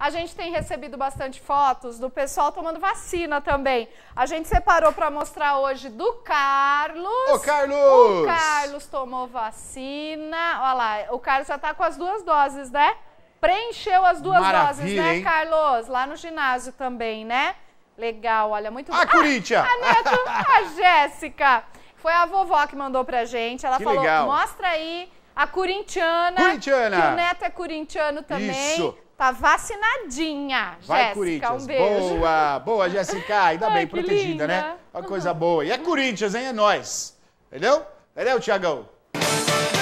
A gente tem recebido bastante fotos do pessoal tomando vacina também. A gente separou para mostrar hoje do Carlos. Ô, Carlos! O Carlos tomou vacina. Olha lá, o Carlos já está com as duas doses, né? Preencheu as duas Maravilha, doses, né, hein? Carlos? Lá no ginásio também, né? Legal, olha, muito bom. A ah, Corinthians! A Neto, a Jéssica. Foi a vovó que mandou pra gente. Ela que falou: legal. mostra aí a corintiana. Corintiana. Que o neto é corintiano também. Isso. Tá vacinadinha, Vai, Jéssica, Corinthians. um beijo. Boa, boa, Jéssica. Ainda Ai, bem, protegida, né? linda. né? Uma coisa boa. E é Corinthians, hein? É nós. Entendeu? Entendeu, Tiagão?